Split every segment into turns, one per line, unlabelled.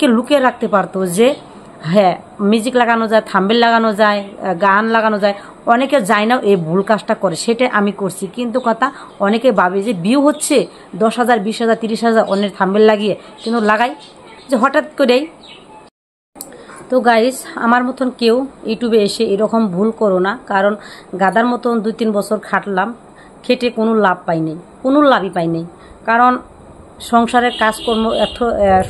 কে লুকিয়ে রাখতে পারতো যে হ্যাঁ মিউজিক লাগানো যায় থাম্বেল লাগানো যায় গান লাগানো যায় অনেকে যায় না এই ভুল কাজটা করে সেটা আমি করছি কিন্তু কথা অনেকে ভাবে যে বিউ হচ্ছে দশ হাজার বিশ হাজার তিরিশ হাজার অনেক থাম্বেল লাগিয়ে কিন্তু লাগাই যে হঠাৎ করেই তো গাইস আমার মতন কেউ ইউটিউবে এসে এরকম ভুল করো না কারণ গাদার মতন দুই তিন বছর খাটলাম খেটে কোনো লাভ পাইনি কোনো লাভই পাইনি কারণ সংসারের কাজকর্ম এত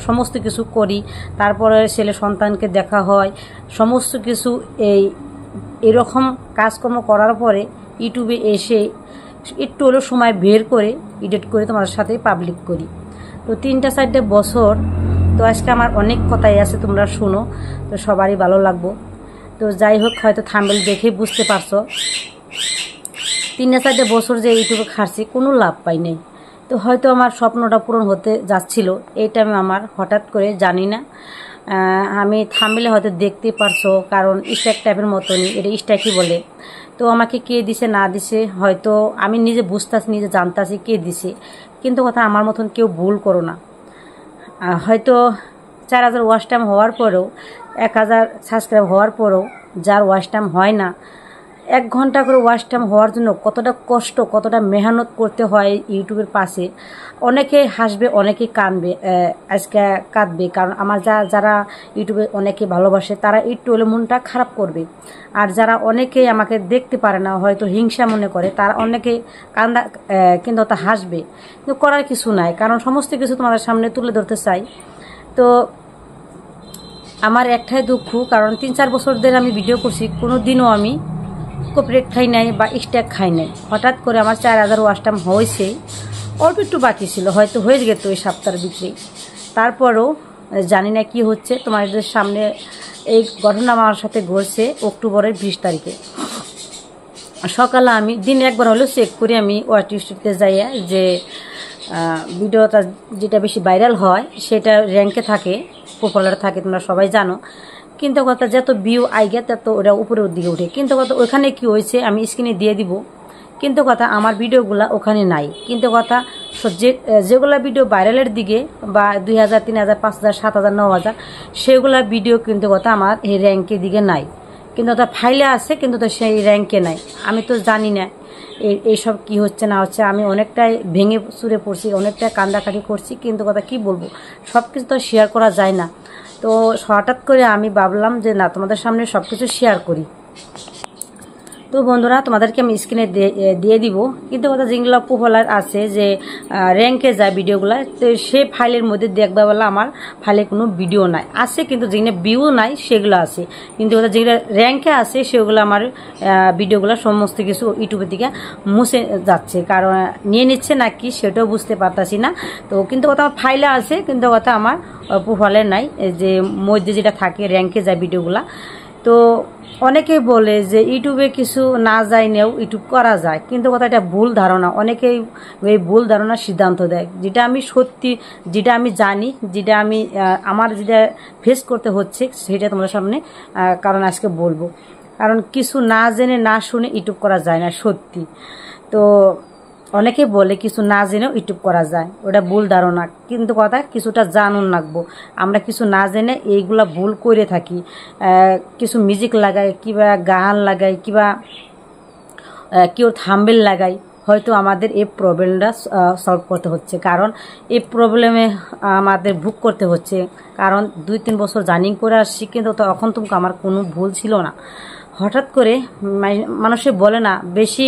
সমস্ত কিছু করি তারপরে ছেলে সন্তানকে দেখা হয় সমস্ত কিছু এই এরকম কাজকর্ম করার পরে ইউটিউবে এসে একটু হলেও সময় বের করে এডিট করে তোমার সাথে পাবলিক করি তো তিনটা চারটে বছর তো আজকে আমার অনেক কথাই আছে তোমরা শুনো তো সবারই ভালো লাগবো তো যাই হোক হয়তো থাম্বেল দেখে বুঝতে পারছো তিনটা চারটে বছর যে ইউটিউবে খাটছি কোনো লাভ পাই নাই তো হয়তো আমার স্বপ্নটা পূরণ হতে যাচ্ছিল এইটা আমি আমার হঠাৎ করে জানি না আমি থামলে হয়তো দেখতে পারছো কারণ স্ট্যাক টাইপের মতনই এটা স্ট্যাকই বলে তো আমাকে কে দিছে না দিছে হয়তো আমি নিজে বুঝতাছি নিজে জানতাছি কে দিছে কিন্তু কথা আমার মতন কেউ ভুল করো না হয়তো চার হাজার ওয়াশ টাইম হওয়ার পরেও এক হাজার সাবস্ক্রাইব হওয়ার পরেও যার ওয়াশ টাইম হয় না এক ঘন্টা করে ওয়াচ টাইম হওয়ার জন্য কতটা কষ্ট কতটা মেহনত করতে হয় ইউটিউবের পাশে অনেকে হাসবে অনেকে কানবে আজকে কাঁদবে কারণ আমার যা যারা ইউটিউবে অনেকে ভালোবাসে তারা একটু হলে মনটা খারাপ করবে আর যারা অনেকে আমাকে দেখতে পারে না হয়তো হিংসা মনে করে তারা অনেকে কান্দা কিন্তু তা হাসবে কিন্তু করার কিছু নাই কারণ সমস্ত কিছু তোমাদের সামনে তুলে ধরতে চাই তো আমার একটাই দুঃখ কারণ তিন চার বছর ধরে আমি ভিডিও করছি কোনো দিনও আমি ব্রেক খাই নাই বা স্ট্যাক খাই নাই হঠাৎ করে আমার চার হাজার ওয়াশটাম হয়েছে অল্প একটু বাকি ছিল হয়তো হয়ে গেত ওই সপ্তাহের বিক্রি তারপরও জানি না কি হচ্ছে তোমাদের সামনে এই ঘটনা আমার সাথে ঘটছে অক্টোবরের বিশ তারিখে সকালে আমি দিন একবার হলেও চেক করি আমি ওয়াট ইউটিউবতে যাইয়া যে ভিডিওটা যেটা বেশি ভাইরাল হয় সেটা র্যাঙ্কে থাকে পপুলার থাকে তোমরা সবাই জানো কিন্তু কথা যত ভিউ আইগে তত ওরা উপরের দিকে উঠে কিন্তু কথা ওখানে কি হয়েছে আমি স্ক্রিনে দিয়ে দিব কিন্তু কথা আমার ভিডিওগুলো ওখানে নাই কিন্তু কথা যে যেগুলো ভিডিও ভাইরালের দিকে বা দুই হাজার তিন হাজার পাঁচ হাজার সাত হাজার ন হাজার সেগুলো ভিডিও কিন্তু কথা আমার এই র্যাঙ্কের দিকে নাই কিন্তু তা ফাইলে আছে কিন্তু তো সেই র্যাঙ্কে নাই আমি তো জানি না এইসব কি হচ্ছে না হচ্ছে আমি অনেকটাই ভেঙে সুরে পড়ছি অনেকটাই কান্দাকাটি করছি কিন্তু কথা কি বলবো সব কিছু তো শেয়ার করা যায় না তো হঠাৎ করে আমি ভাবলাম যে না তোমাদের সামনে সব কিছু শেয়ার করি তো বন্ধুরা তোমাদেরকে আমি স্ক্রিনে দিয়ে দিব কিন্তু কথা যেগুলো পোহলার আছে যে র্যাঙ্কে যায় ভিডিওগুলো তো সে ফাইলের মধ্যে দেখবে বলে আমার ফাইলে কোনো ভিডিও নাই আছে কিন্তু যেগুলো ভিউ নাই সেগুলো আছে কিন্তু কথা যেগুলো র্যাঙ্কে আছে সেগুলো আমার ভিডিওগুলো সমস্ত কিছু ইউটিউবের দিকে মুছে যাচ্ছে কারণ নিয়ে নিচ্ছে না কি সেটাও বুঝতে পারতাছি না তো কিন্তু কথা ফাইলে আছে কিন্তু কথা আমার পোহলে নাই যে মধ্যে যেটা থাকে র্যাঙ্কে যায় ভিডিওগুলো তো অনেকে বলে যে ইউটিউবে কিছু না যাইনেও ইউটিউব করা যায় কিন্তু কথা এটা ভুল ধারণা অনেকেই এই ভুল ধারণা সিদ্ধান্ত দেয় যেটা আমি সত্যি যেটা আমি জানি যেটা আমি আমার যেটা ফেস করতে হচ্ছে সেটা তোমাদের সামনে কারণ আজকে বলবো কারণ কিছু না জেনে না শুনে ইউটিউব করা যায় না সত্যি তো অনেকে বলে কিছু না জেনেও ইউটিউব করা যায় ওটা ভুল ধারণা কিন্তু কথা কিছুটা জানুন রাখবো আমরা কিছু না জেনে এইগুলা ভুল করে থাকি কিছু মিউজিক লাগাই কিবা গান লাগাই কিবা কেউ থাম্বেল লাগাই হয়তো আমাদের এই প্রবলেমটা সলভ করতে হচ্ছে কারণ এই প্রবলেমে আমাদের ভুগ করতে হচ্ছে কারণ দুই তিন বছর জার্নিং করে আসছি কিন্তু তখন তোমাকে আমার কোনো ভুল ছিল না হঠাৎ করে মানুষে বলে না বেশি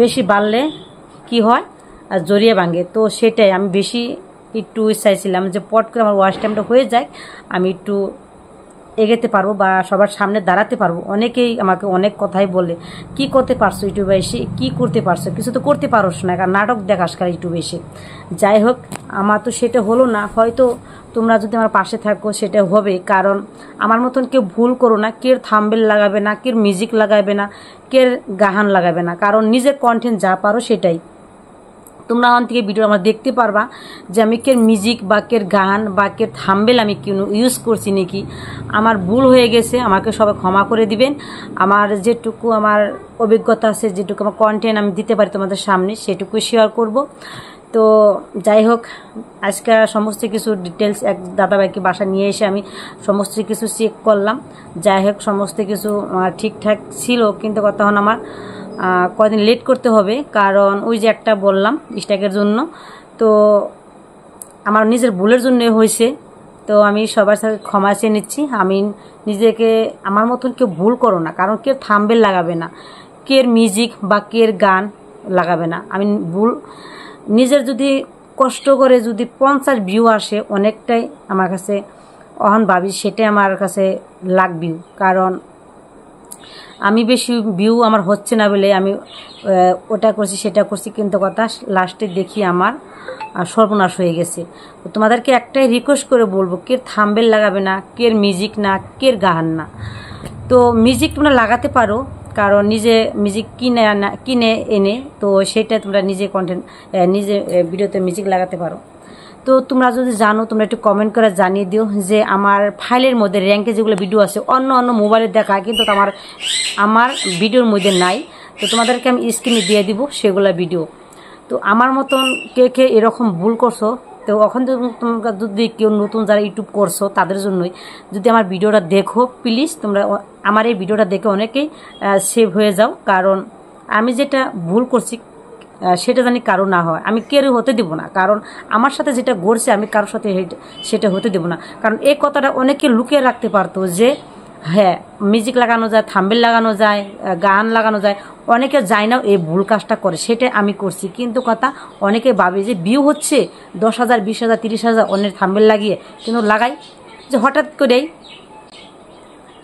বেশি বাড়লে কি হয় জড়িয়ে ভাঙে তো সেটাই আমি বেশি একটু চাইছিলাম যে পট করে আমার ওয়াশ টাইমটা হয়ে যায় আমি একটু এগোতে পারবো বা সবার সামনে দাঁড়াতে পারবো অনেকেই আমাকে অনেক কথাই বলে কি করতে পারছো ইউটিউবে এসে কি করতে পারছো কিছু তো করতে পারস না কারণ নাটক দেখাস কার ইউটিউবে এসে যাই হোক আমার তো সেটা হলো না হয়তো তোমরা যদি আমার পাশে থাকো সেটা হবে কারণ আমার মতন কেউ ভুল করো না কেউ থাম্বেল লাগাবে না কেউ মিউজিক লাগাবে না কেউ গাহান লাগাবে না কারণ নিজের কন্টেন্ট যা পারো সেটাই তোমরা ওখান থেকে ভিডিও আমার দেখতে পারবা যে আমি কের মিউজিক বা কের গান বা কের থাম্বেল আমি কিনু ইউজ করছি নাকি আমার ভুল হয়ে গেছে আমাকে সবাই ক্ষমা করে দিবেন আমার যেটুকু আমার অভিজ্ঞতা আছে যেটুকু আমার কন্টেন্ট আমি দিতে পারি তোমাদের সামনে সেটুকু শেয়ার করব তো যাই হোক আজকে সমস্ত কিছু ডিটেলস এক দাদাভাইকে বাসা নিয়ে এসে আমি সমস্ত কিছু চেক করলাম যাই হোক সমস্ত কিছু ঠিকঠাক ছিল কিন্তু তখন আমার কদিন লেট করতে হবে কারণ ওই যে একটা বললাম স্ট্যাকের জন্য তো আমার নিজের ভুলের জন্য হয়েছে তো আমি সবার সাথে ক্ষমা চেয়ে নিচ্ছি আমি নিজেকে আমার মতন কেউ ভুল করো না কারণ কেউ থাম্বেল লাগাবে না কের মিউজিক বা কের গান লাগাবে না আমি ভুল নিজের যদি কষ্ট করে যদি পঞ্চাশ ভিউ আসে অনেকটাই আমার কাছে অহন ভাবি সেটাই আমার কাছে ভিউ কারণ আমি বেশি ভিউ আমার হচ্ছে না বলে আমি ওটা করছি সেটা করছি কিন্তু কথা লাস্টে দেখি আমার সর্বনাশ হয়ে গেছে তোমাদেরকে একটাই রিকোয়েস্ট করে বলবো কে থাম্বেল লাগাবে না কের মিউজিক না কের গান না তো মিউজিক তোমরা লাগাতে পারো কারণ নিজে মিউজিক কিনে আনা কিনে এনে তো সেটা তোমরা নিজে কন্টেন্ট নিজে ভিডিওতে মিউজিক লাগাতে পারো তো তোমরা যদি জানো তোমরা একটু কমেন্ট করে জানিয়ে দিও যে আমার ফাইলের মধ্যে র্যাঙ্কে যেগুলো ভিডিও আছে অন্য অন্য মোবাইলে দেখা কিন্তু আমার আমার ভিডিওর মধ্যে নাই তো তোমাদেরকে আমি স্ক্রিনে দিয়ে দিব সেগুলো ভিডিও তো আমার মতন কে কে এরকম ভুল করছো তো এখন তোমরা যদি কেউ নতুন যারা ইউটিউব করছো তাদের জন্যই যদি আমার ভিডিওটা দেখো প্লিজ তোমরা আমার এই ভিডিওটা দেখে অনেকেই সেভ হয়ে যাও কারণ আমি যেটা ভুল করছি সেটা জানি কারো না হয় আমি কেউ হতে দেবো না কারণ আমার সাথে যেটা ঘটছে আমি কারোর সাথে সেটা হতে দেবো না কারণ এই কথাটা অনেকে লুকিয়ে রাখতে পারতো যে হ্যাঁ মিউজিক লাগানো যায় থাম্বেল লাগানো যায় গান লাগানো যায় অনেকে যায় না এই ভুল কাজটা করে সেটা আমি করছি কিন্তু কথা অনেকে ভাবে যে বিউ হচ্ছে দশ হাজার বিশ হাজার তিরিশ হাজার অন্যের থাম্বেল লাগিয়ে কিন্তু লাগাই যে হঠাৎ করেই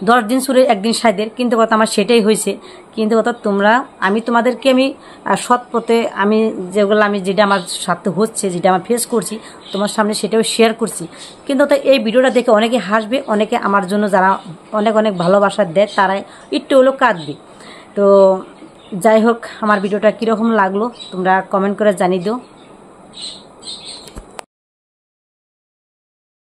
দশ দিন সুরে একদিন সাইদের কিন্তু কথা আমার সেটাই হয়েছে কিন্তু কথা তোমরা আমি তোমাদেরকে আমি সৎ পথে আমি যেগুলো আমি যেটা আমার সাথে হচ্ছে যেটা আমার ফেস করছি তোমার সামনে সেটাও শেয়ার করছি কিন্তু তো এই ভিডিওটা দেখে অনেকে হাসবে অনেকে আমার জন্য যারা অনেক অনেক ভালোবাসা দেয় তারাই একটু হলেও কাঁদবে তো যাই হোক আমার ভিডিওটা কীরকম লাগলো তোমরা কমেন্ট করে জানিয়ে দিও